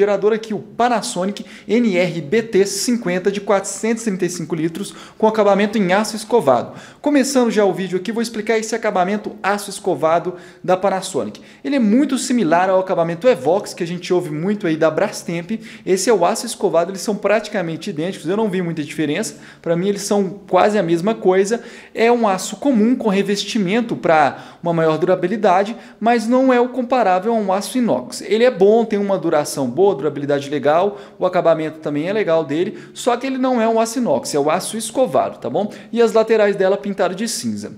gerador aqui, o Panasonic NRBT50 de 435 litros com acabamento em aço escovado. Começando já o vídeo aqui, vou explicar esse acabamento aço escovado da Panasonic. Ele é muito similar ao acabamento Evox que a gente ouve muito aí da Brastemp. Esse é o aço escovado, eles são praticamente idênticos, eu não vi muita diferença. Para mim eles são quase a mesma coisa. É um aço comum com revestimento para uma maior durabilidade, mas não é o comparável a um aço inox. Ele é bom, tem uma duração boa, boa, durabilidade legal, o acabamento também é legal dele, só que ele não é um aço inox, é o aço escovado, tá bom? E as laterais dela pintaram de cinza.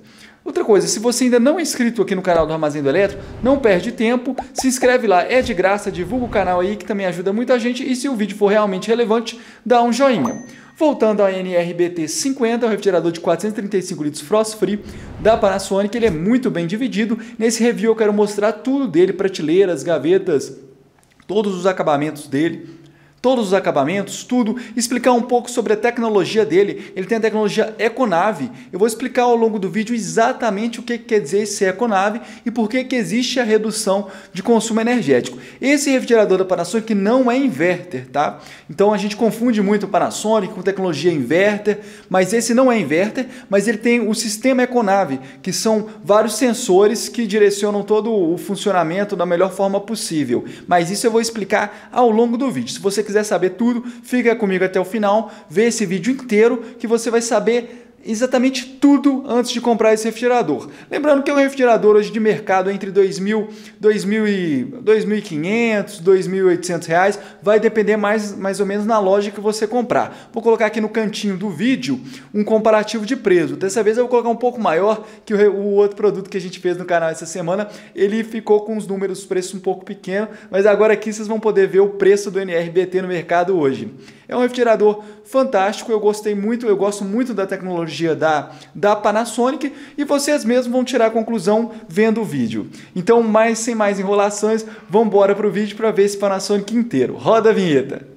Outra coisa, se você ainda não é inscrito aqui no canal do Armazém do Eletro, não perde tempo, se inscreve lá, é de graça, divulga o canal aí que também ajuda muita gente e se o vídeo for realmente relevante, dá um joinha. Voltando ao NRBT 50, o refrigerador de 435 litros frost free da Panasonic, ele é muito bem dividido. Nesse review eu quero mostrar tudo dele, prateleiras, gavetas, todos os acabamentos dele todos os acabamentos, tudo, explicar um pouco sobre a tecnologia dele. Ele tem a tecnologia Econave. Eu vou explicar ao longo do vídeo exatamente o que quer dizer esse Econave e por que, que existe a redução de consumo energético. Esse refrigerador da Panasonic não é inverter, tá? Então a gente confunde muito o Panasonic com tecnologia inverter, mas esse não é inverter, mas ele tem o sistema Econave, que são vários sensores que direcionam todo o funcionamento da melhor forma possível. Mas isso eu vou explicar ao longo do vídeo. Se você quiser quiser saber tudo, fica comigo até o final, vê esse vídeo inteiro que você vai saber exatamente tudo antes de comprar esse refrigerador. Lembrando que é um refrigerador hoje de mercado entre 2.000, 2.000 e 2.500, 2.800 reais, vai depender mais, mais ou menos na loja que você comprar. Vou colocar aqui no cantinho do vídeo um comparativo de preço. Dessa vez eu vou colocar um pouco maior que o, o outro produto que a gente fez no canal essa semana. Ele ficou com os números, preço um pouco pequeno, mas agora aqui vocês vão poder ver o preço do NRBT no mercado hoje. É um refrigerador fantástico, eu gostei muito, eu gosto muito da tecnologia da, da Panasonic e vocês mesmos vão tirar a conclusão vendo o vídeo. Então, mais sem mais enrolações, vamos embora para o vídeo para ver esse Panasonic inteiro. Roda a vinheta!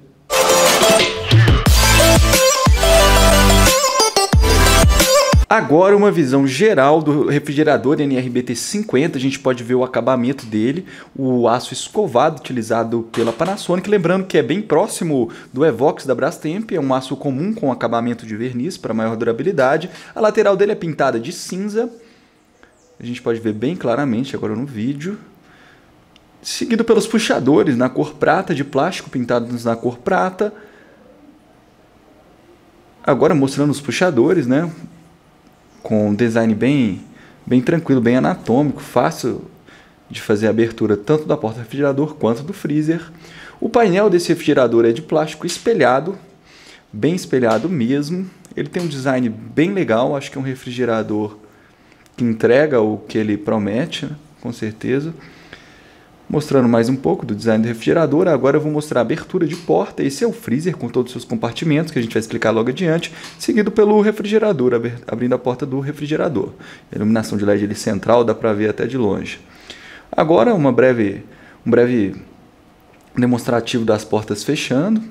Agora uma visão geral do refrigerador NRBT 50, a gente pode ver o acabamento dele, o aço escovado utilizado pela Panasonic, lembrando que é bem próximo do Evox da Brastemp, é um aço comum com acabamento de verniz para maior durabilidade. A lateral dele é pintada de cinza. A gente pode ver bem claramente agora no vídeo seguido pelos puxadores na cor prata, de plástico pintados na cor prata. Agora mostrando os puxadores, né? com um design bem, bem tranquilo, bem anatômico, fácil de fazer a abertura tanto da porta refrigerador quanto do freezer. O painel desse refrigerador é de plástico espelhado, bem espelhado mesmo. Ele tem um design bem legal, acho que é um refrigerador que entrega o que ele promete, né? com certeza. Mostrando mais um pouco do design do refrigerador, agora eu vou mostrar a abertura de porta, esse é o freezer com todos os seus compartimentos, que a gente vai explicar logo adiante, seguido pelo refrigerador, abrindo a porta do refrigerador. A iluminação de LED ali central dá para ver até de longe. Agora uma breve, um breve demonstrativo das portas fechando,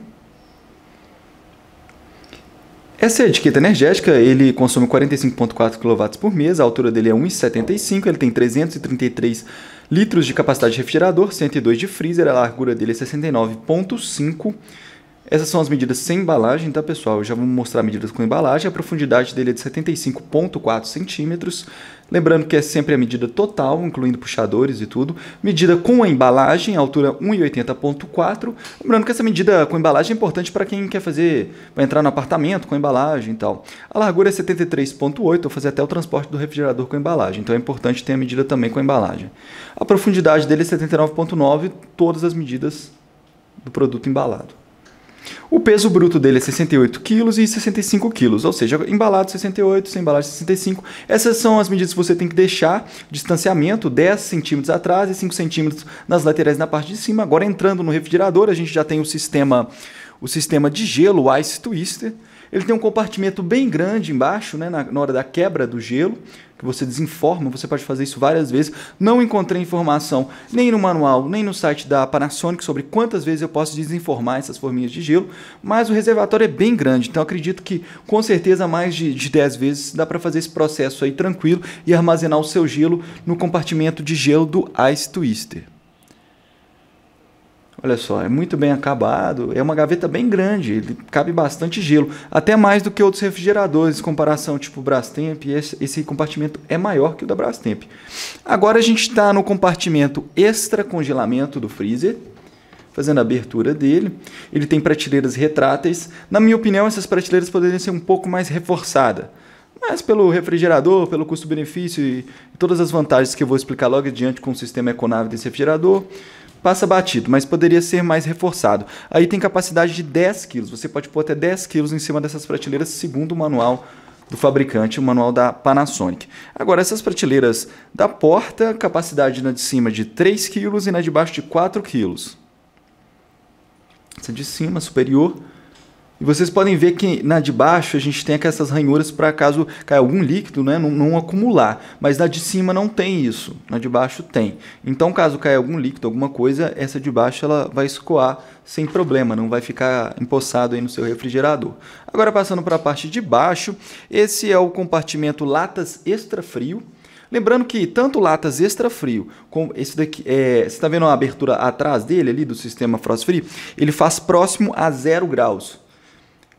essa etiqueta energética, ele consome 45,4 kW por mês, a altura dele é 1,75, ele tem 333 litros de capacidade de refrigerador, 102 de freezer, a largura dele é 69,5 kW. Essas são as medidas sem embalagem, tá pessoal? Eu já vou mostrar medidas com embalagem. A profundidade dele é de 75,4 centímetros. Lembrando que é sempre a medida total, incluindo puxadores e tudo. Medida com a embalagem, altura 1,80,4. Lembrando que essa medida com embalagem é importante para quem quer fazer, para entrar no apartamento com embalagem e tal. A largura é 73,8, vou fazer até o transporte do refrigerador com embalagem. Então é importante ter a medida também com a embalagem. A profundidade dele é 79,9, todas as medidas do produto embalado. O peso bruto dele é 68 kg e 65 kg, ou seja, embalado 68, sem embalagem 65. Essas são as medidas que você tem que deixar, distanciamento 10 centímetros atrás e 5 centímetros nas laterais na parte de cima. Agora entrando no refrigerador, a gente já tem o sistema, o sistema de gelo Ice Twister, ele tem um compartimento bem grande embaixo, né, na, na, hora da quebra do gelo, que você desinforma, você pode fazer isso várias vezes. Não encontrei informação nem no manual, nem no site da Panasonic sobre quantas vezes eu posso desinformar essas forminhas de gelo, mas o reservatório é bem grande, então acredito que com certeza mais de, de 10 vezes dá para fazer esse processo aí tranquilo e armazenar o seu gelo no compartimento de gelo do Ice Twister. Olha só, é muito bem acabado, é uma gaveta bem grande, ele cabe bastante gelo, até mais do que outros refrigeradores, em comparação tipo Brastemp, esse, esse compartimento é maior que o da Brastemp. Agora a gente está no compartimento extra congelamento do freezer, fazendo a abertura dele. Ele tem prateleiras retráteis, na minha opinião essas prateleiras poderiam ser um pouco mais reforçadas, mas pelo refrigerador, pelo custo-benefício e todas as vantagens que eu vou explicar logo adiante com o sistema Econave desse refrigerador, passa batido, mas poderia ser mais reforçado. Aí tem capacidade de 10 quilos, você pode pôr até 10 quilos em cima dessas prateleiras, segundo o manual do fabricante, o manual da Panasonic. Agora, essas prateleiras da porta, capacidade na de cima de 3 kg e na de baixo de 4 kg. Essa de cima, superior, e vocês podem ver que na né, de baixo a gente tem aqui essas ranhuras para caso caia algum líquido, né, não, não, acumular. Mas na de cima não tem isso, na de baixo tem. Então caso caia algum líquido, alguma coisa, essa de baixo ela vai escoar sem problema, não vai ficar empoçado aí no seu refrigerador. Agora passando para a parte de baixo, esse é o compartimento latas extra frio. Lembrando que tanto latas extra frio como esse daqui, é, você está vendo a abertura atrás dele ali do sistema frost free, ele faz próximo a zero graus.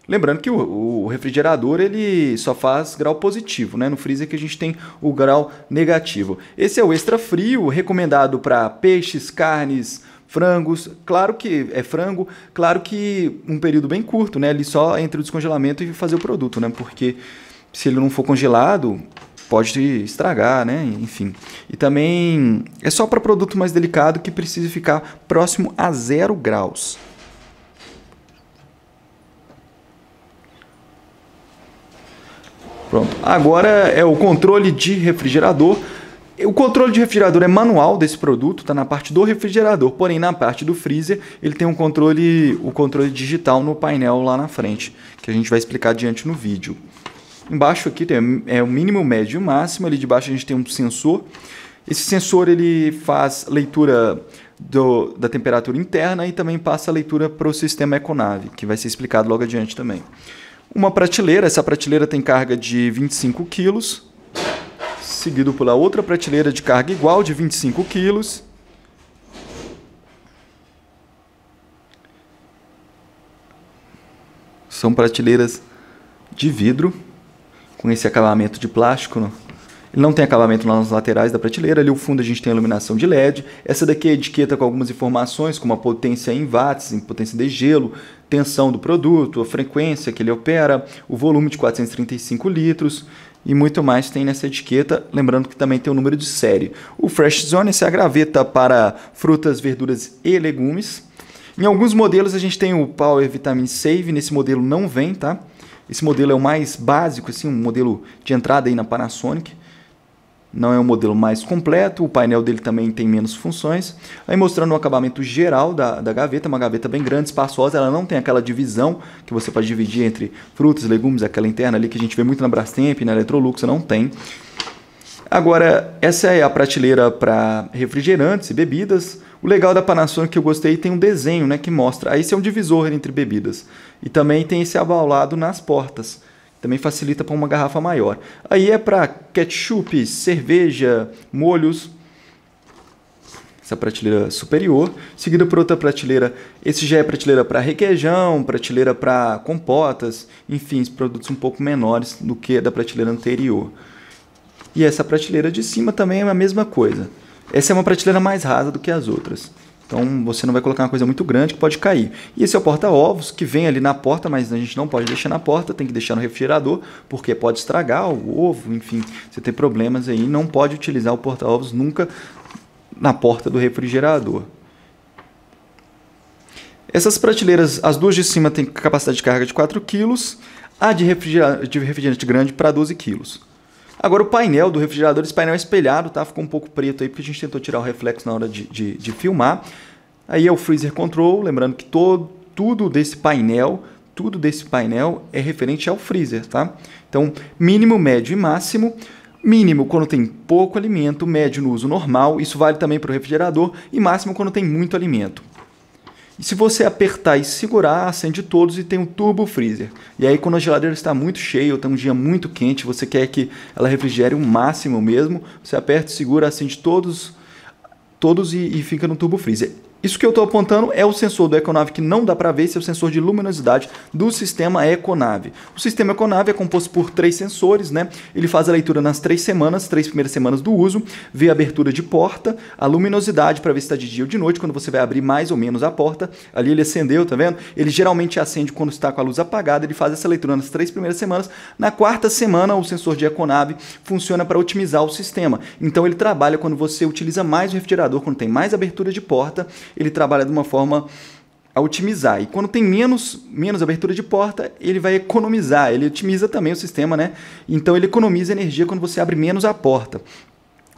Lembrando que o, o, refrigerador ele só faz grau positivo, né? No freezer que a gente tem o grau negativo. Esse é o extra frio, recomendado para peixes, carnes, frangos, claro que é frango, claro que um período bem curto, né? Ele só entre o descongelamento e fazer o produto, né? Porque se ele não for congelado, pode estragar, né? Enfim. E também é só para produto mais delicado que precisa ficar próximo a zero graus. Pronto. Agora é o controle de refrigerador. O controle de refrigerador é manual desse produto, está na parte do refrigerador, porém na parte do freezer ele tem um controle, o controle digital no painel lá na frente, que a gente vai explicar adiante no vídeo. Embaixo aqui tem é o mínimo, médio e máximo, ali de baixo a gente tem um sensor. Esse sensor ele faz leitura do, da temperatura interna e também passa a leitura para o sistema Econave, que vai ser explicado logo adiante também. Uma prateleira, essa prateleira tem carga de 25 quilos, seguido pela outra prateleira de carga igual de 25 quilos. São prateleiras de vidro, com esse acabamento de plástico. Não? Ele não tem acabamento nas laterais da prateleira. Ali o fundo a gente tem iluminação de LED. Essa daqui é a etiqueta com algumas informações, como a potência em watts, em potência de gelo, tensão do produto, a frequência que ele opera, o volume de 435 litros e muito mais tem nessa etiqueta, lembrando que também tem o número de série. O Fresh Zone é a graveta para frutas, verduras e legumes. Em alguns modelos a gente tem o Power Vitamin Save, nesse modelo não vem, tá? Esse modelo é o mais básico, assim, um modelo de entrada aí na Panasonic não é o modelo mais completo, o painel dele também tem menos funções. Aí mostrando o acabamento geral da, da gaveta, uma gaveta bem grande, espaçosa, ela não tem aquela divisão que você pode dividir entre frutas, legumes, aquela interna ali que a gente vê muito na Brastemp, na Electrolux, não tem. Agora, essa é a prateleira para refrigerantes e bebidas. O legal da Panasonic que eu gostei tem um desenho né, que mostra. Aí esse é um divisor entre bebidas. E também tem esse abaulado nas portas. Também facilita para uma garrafa maior. Aí é para ketchup, cerveja, molhos. Essa prateleira superior, seguida por outra prateleira. Esse já é prateleira para requeijão, prateleira para compotas, enfim, produtos um pouco menores do que a da prateleira anterior. E essa prateleira de cima também é a mesma coisa. Essa é uma prateleira mais rasa do que as outras. Então você não vai colocar uma coisa muito grande que pode cair. E esse é o porta-ovos que vem ali na porta, mas a gente não pode deixar na porta, tem que deixar no refrigerador, porque pode estragar o ovo, enfim, você tem problemas aí. Não pode utilizar o porta-ovos nunca na porta do refrigerador. Essas prateleiras, as duas de cima têm capacidade de carga de 4 kg, a de refrigerante, grande para 12 quilos. Agora o painel do refrigerador, esse painel é espelhado, tá? Ficou um pouco preto aí porque a gente tentou tirar o reflexo na hora de, de, de filmar. Aí é o freezer control, lembrando que todo, tudo desse painel, tudo desse painel é referente ao freezer, tá? Então, mínimo, médio e máximo. Mínimo quando tem pouco alimento, médio no uso normal, isso vale também para o refrigerador, e máximo quando tem muito alimento. E se você apertar e segurar, acende todos e tem um turbo freezer. E aí quando a geladeira está muito cheia ou está um dia muito quente, você quer que ela refrigere o máximo mesmo, você aperta, segura, acende todos todos e, e fica no turbo freezer. Isso que eu estou apontando é o sensor do Econave que não dá para ver, esse é o sensor de luminosidade do sistema Econave. O sistema Econave é composto por três sensores, né? Ele faz a leitura nas três semanas, três primeiras semanas do uso, vê a abertura de porta, a luminosidade para ver se está de dia ou de noite, quando você vai abrir mais ou menos a porta. Ali ele acendeu, tá vendo? Ele geralmente acende quando está com a luz apagada, ele faz essa leitura nas três primeiras semanas. Na quarta semana, o sensor de Econave funciona para otimizar o sistema. Então ele trabalha quando você utiliza mais o refrigerador, quando tem mais abertura de porta ele trabalha de uma forma a otimizar. E quando tem menos, menos abertura de porta, ele vai economizar, ele otimiza também o sistema, né? Então ele economiza energia quando você abre menos a porta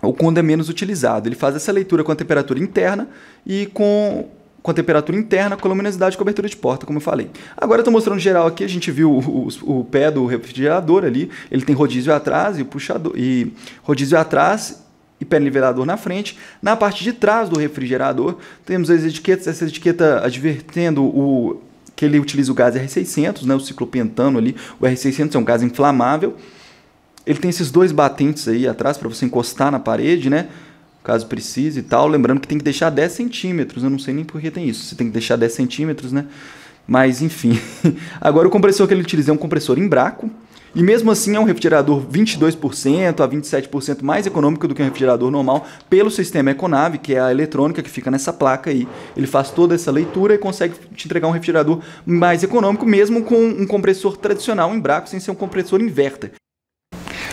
ou quando é menos utilizado. Ele faz essa leitura com a temperatura interna e com, com a temperatura interna, com a luminosidade e cobertura de porta, como eu falei. Agora eu estou mostrando geral aqui, a gente viu o, o, o, pé do refrigerador ali, ele tem rodízio atrás e puxador e rodízio atrás e pé-nivelador na frente. Na parte de trás do refrigerador, temos as etiquetas, essa etiqueta advertendo o que ele utiliza o gás R600, né, o ciclopentano ali. O R600 é um gás inflamável. Ele tem esses dois batentes aí atrás para você encostar na parede, né? Caso precise e tal. Lembrando que tem que deixar 10 centímetros. Eu não sei nem por que tem isso. Você tem que deixar 10 centímetros, né? Mas enfim. Agora o compressor que ele utiliza é um compressor em braco. E mesmo assim é um refrigerador 22% a 27% mais econômico do que um refrigerador normal pelo sistema Econave, que é a eletrônica que fica nessa placa aí. Ele faz toda essa leitura e consegue te entregar um refrigerador mais econômico mesmo com um compressor tradicional em braco sem ser um compressor inverter,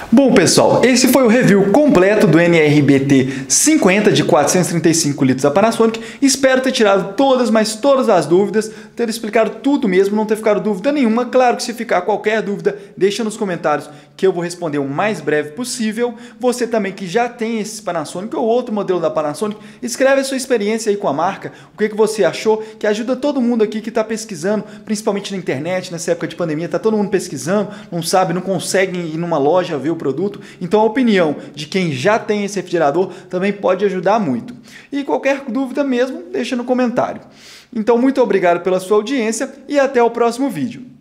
Bom, pessoal, esse foi o review completo do NRBT 50 de 435 litros da Panasonic. Espero ter tirado todas, mas todas as dúvidas, ter explicado tudo mesmo, não ter ficado dúvida nenhuma. Claro que se ficar qualquer dúvida, deixa nos comentários que eu vou responder o mais breve possível. Você também que já tem esse Panasonic ou outro modelo da Panasonic, escreve a sua experiência aí com a marca, o que, que você achou, que ajuda todo mundo aqui que está pesquisando, principalmente na internet, nessa época de pandemia, está todo mundo pesquisando, não sabe, não consegue ir numa loja ver o produto. Então a opinião de quem já tem esse refrigerador também pode ajudar muito. E qualquer dúvida mesmo, deixa no comentário. Então muito obrigado pela sua audiência e até o próximo vídeo.